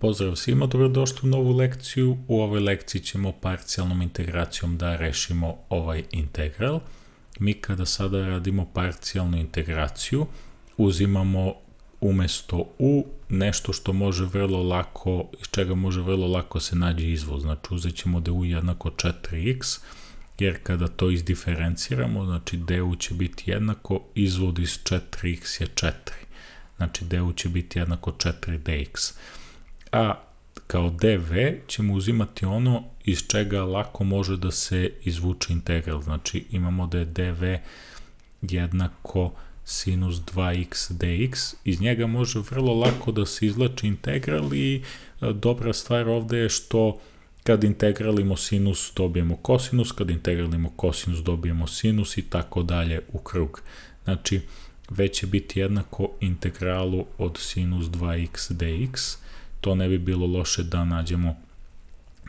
Pozdrav svima, dobrodošli u novu lekciju. U ovoj lekciji ćemo parcijalnom integracijom da rešimo ovaj integral. Mi kada sada radimo parcijalnu integraciju, uzimamo umesto u nešto što može vrlo lako, iz čega može vrlo lako se nađe izvoz. Znači uzet ćemo da u jednako 4x, jer kada to izdiferenciramo, znači du će biti jednako, izvod iz 4x je 4. Znači du će biti jednako 4dx a kao dv ćemo uzimati ono iz čega lako može da se izvuče integral. Znači imamo da je dv jednako sinus 2x dx. Iz njega može vrlo lako da se izlači integral i e, dobra stvar ovde je što kad integralimo sinus dobijemo kosinus, kad integralimo kosinus dobijemo sinus i tako dalje u krug. Znači, već će biti jednako integralu od sinus 2x dx, to ne bi bilo loše da nađemo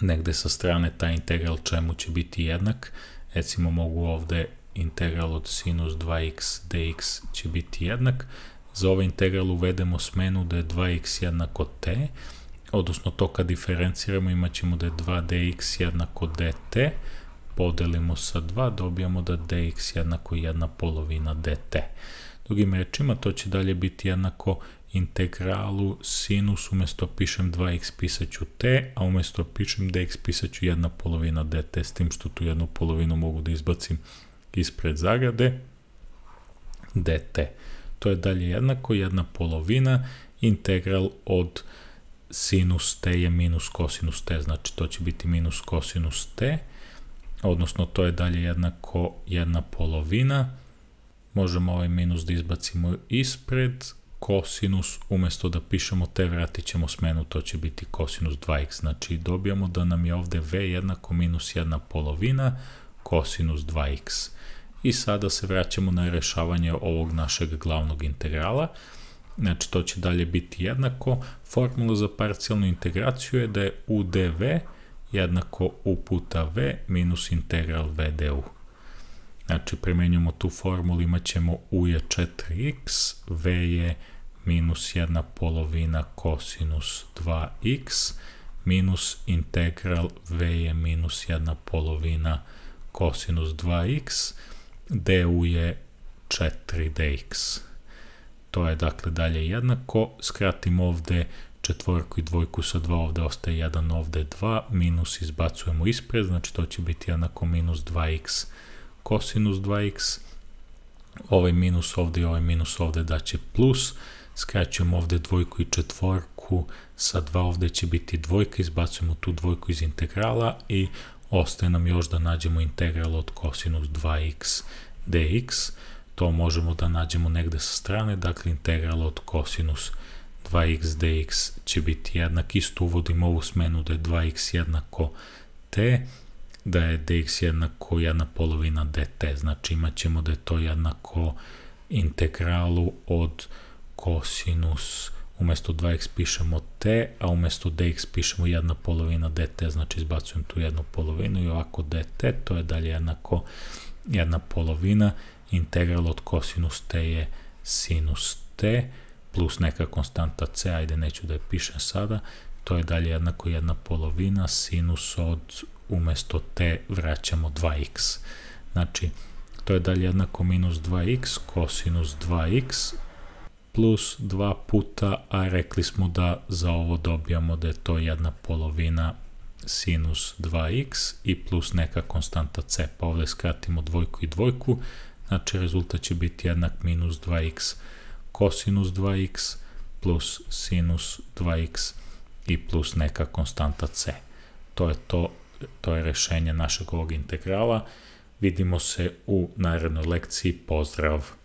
negde sa strane taj integral čemu će biti jednak. Recimo mogu ovde integral od sinus 2x dx će biti jednak. Za ovaj integral uvedemo smenu da je 2x jednako t, odnosno to kad diferenciramo imat ćemo da je 2dx jednako dt, podelimo sa 2, dobijamo da dx jednako 1 polovina dt. Drugim rečima, to će dalje biti jednako integralu sinus umjesto pišem 2x ću t, a umjesto pišem dx ću jedna polovina dt, s tim što tu jednu polovinu mogu da izbacim ispred zagrade, dt. To je dalje jednako jedna polovina integral od sinus t je minus kosinus t, znači to će biti minus kosinus t, odnosno to je dalje jednako jedna polovina, možemo ovaj minus da izbacimo ispred, kosinus, umesto da pišemo t, vratit ćemo smenu, to će biti kosinus 2x. Znači dobijamo da nam je ovde v jednako minus 1 polovina kosinus 2x. I sada se vraćamo na rešavanje ovog našeg glavnog integrala. Znači to će dalje biti jednako. Formula za parcijalnu integraciju je da je u dv jednako u puta v minus integral v du. Znači, premenjujemo tu formulu, imat ćemo u je 4x, v je minus 1 polovina kosinus 2x, minus integral v je minus 1 polovina kosinus 2x, du je 4dx. To je dakle dalje jednako, skratimo ovde četvorku i dvojku sa 2, ovde ostaje 1, ovde 2, minus izbacujemo ispred, znači to će biti jednako minus 2x kosinus 2x, ovaj minus ovde i ovaj minus ovde daće plus, skraćujemo ovde dvojku i četvorku, sa 2 ovde će biti dvojka, izbacujemo tu dvojku iz integrala i ostaje nam još da nađemo integral od kosinus 2x dx, to možemo da nađemo negde sa strane, dakle integral od kosinus 2x dx će biti jednak, isto uvodimo ovu smenu da je 2x jednako t, da je dx jednako jedna polovina dt, znači imat ćemo da je to jednako integralu od kosinus, umesto 2x pišemo t, a umesto dx pišemo 1 polovina dt, znači izbacujem tu jednu polovinu i ovako dt, to je dalje jednako 1 polovina, integral od kosinus t je sinus t, plus neka konstanta c, ajde neću da je pišem sada, to je dalje jednako 1 polovina sinus od umesto t vraćamo 2x. Znači, to je dalje jednako minus 2x, kosinus 2x, plus 2 puta, a rekli smo da za ovo dobijamo da je to jedna polovina sinus 2x i plus neka konstanta c, pa ovde skratimo dvojku i dvojku, znači rezultat će biti jednak minus 2x kosinus 2x plus sinus 2x i plus neka konstanta c. To je to to je rešenje našeg ovog integrala. Vidimo se u narednoj lekciji. Pozdrav!